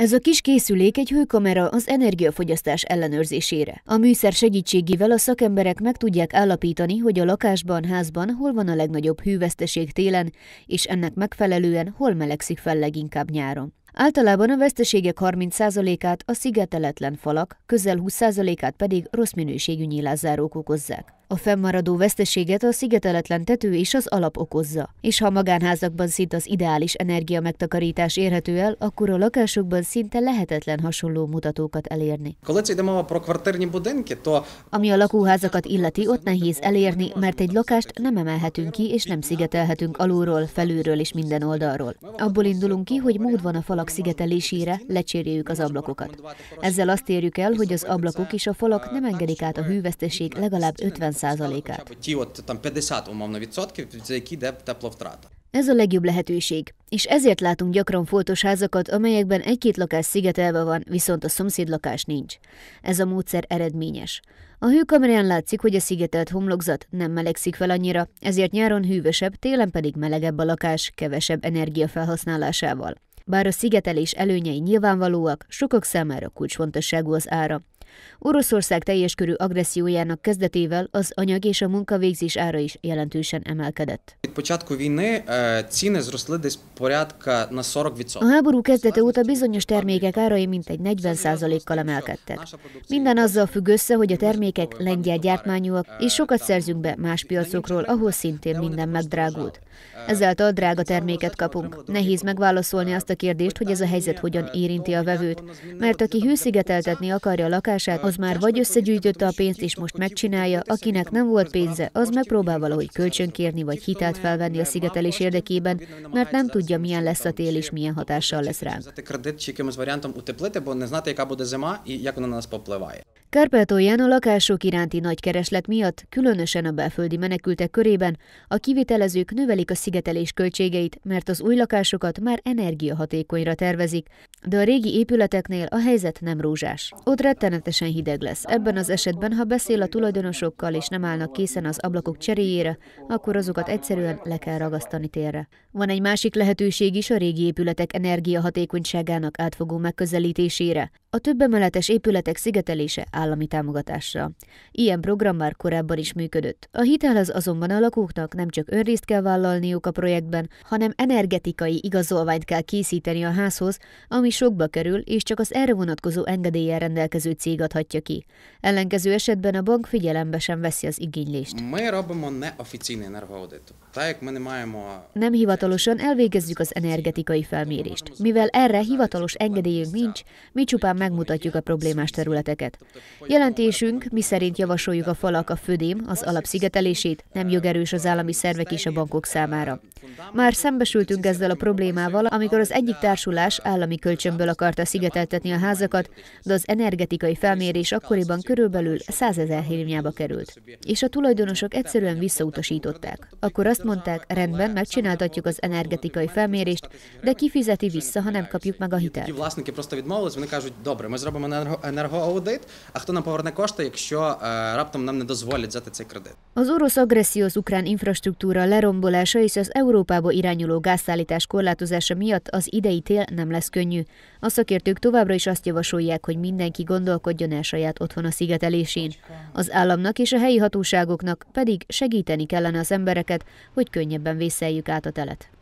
Ez a kis készülék egy hőkamera az energiafogyasztás ellenőrzésére. A műszer segítségével a szakemberek meg tudják állapítani, hogy a lakásban, házban hol van a legnagyobb hűveszteség télen, és ennek megfelelően hol melegszik fel leginkább nyáron. Általában a veszteségek 30%-át a szigeteletlen falak, közel 20%-át pedig rossz minőségű nyílászárók okozzák. A fennmaradó veszteséget a szigeteletlen tető és az alap okozza, és ha magánházakban szint az ideális energia megtakarítás érhető el, akkor a lakásokban szinte lehetetlen hasonló mutatókat elérni. Ami a lakóházakat illeti, ott nehéz elérni, mert egy lakást nem emelhetünk ki, és nem szigetelhetünk alulról, felülről és minden oldalról. Abból indulunk ki, hogy mód van a falak szigetelésére, lecseréljük az ablakokat. Ezzel azt érjük el, hogy az ablakok és a falak nem engedik át a hűveszteség legalább 50 90%-át. Ez a legjobb lehetőség, és ezért látunk gyakran foltos házakat, amelyekben egy-két lakás szigetelve van, viszont a szomszéd lakás nincs. Ez a módszer eredményes. A hőkamerán látszik, hogy a szigetelt homlokzat nem melegszik fel annyira, ezért nyáron hűvösebb, télen pedig melegebb a lakás, kevesebb energia felhasználásával. Bár a szigetelés előnyei nyilvánvalóak, sokak számára kulcsfontosságú az ára. Oroszország teljes körű agressziójának kezdetével az anyag és a munkavégzés ára is jelentősen emelkedett. A háború kezdete óta bizonyos termékek árai mintegy 40%-kal emelkedtek. Minden azzal függ össze, hogy a termékek lengyel gyártmányúak, és sokat szerzünk be más piacokról, ahol szintén minden megdrágult. Ezáltal drága terméket kapunk. Nehéz megválaszolni azt a kérdést, hogy ez a helyzet hogyan érinti a vevőt, mert aki hőszigeteltetni akarja a lakás, lakását, az már vagy összegyűjtötte a pénzt és most megcsinálja, akinek nem volt pénze, az megpróbál valahogy kölcsönkérni vagy hitelt felvenni a szigetelés érdekében, mert nem tudja, milyen lesz a tél és milyen hatással lesz ránk. Kárpátolján a lakások iránti nagy kereslet miatt, különösen a belföldi menekültek körében, a kivitelezők növelik a szigetelés költségeit, mert az új lakásokat már energiahatékonyra tervezik, de a régi épületeknél a helyzet nem rózsás. Ott rettenetesen hideg lesz. Ebben az esetben, ha beszél a tulajdonosokkal és nem állnak készen az ablakok cseréjére, akkor azokat egyszerűen le kell ragasztani térre. Van egy másik lehetőség is a régi épületek energiahatékonyságának átfogó megközelítésére. A többemeletes épületek szigetelése állami támogatásra. Ilyen program már korábban is működött. A hitelhez azonban a lakóknak nem csak önrészt kell vállalniuk a projektben, hanem energetikai igazolványt kell készíteni a házhoz, ami sokba kerül, és csak az erre vonatkozó engedéllyel rendelkező cég adhatja ki. Ellenkező esetben a bank figyelembe sem veszi az igénylést. Nem hivatalosan elvégezzük az energetikai felmérést. Mivel erre hivatalos engedélyünk nincs, mi csupán megmutatjuk a problémás területeket. Jelentésünk, miszerint javasoljuk a falak a födém, az alapszigetelését, nem jogerős az állami szervek és a bankok számára. Már szembesültünk ezzel a problémával, amikor az egyik társulás állami kölcsönből akarta szigeteltetni a házakat, de az energetikai felmérés akkoriban körülbelül 100 ezer hírnyába került. És a tulajdonosok egyszerűen visszautasították. Akkor azt mondták, rendben, megcsináltatjuk az energetikai felmérést, de kifizeti vissza, ha nem kapjuk meg a hitelt добре, ми зробимо енергоаудит, а хто нам поверне кошти, якщо е, раптом нам не дозволять взяти цей кредит? Az orosz agresszió az ukrán infrastruktúra lerombolása és az Európába irányuló gázszállítás korlátozása miatt az idei tél nem lesz könnyű. A szakértők továbbra is azt javasolják, hogy mindenki gondolkodjon el saját a szigetelésén. Az államnak és a helyi hatóságoknak pedig segíteni kellene az embereket, hogy könnyebben vészeljük át a telet.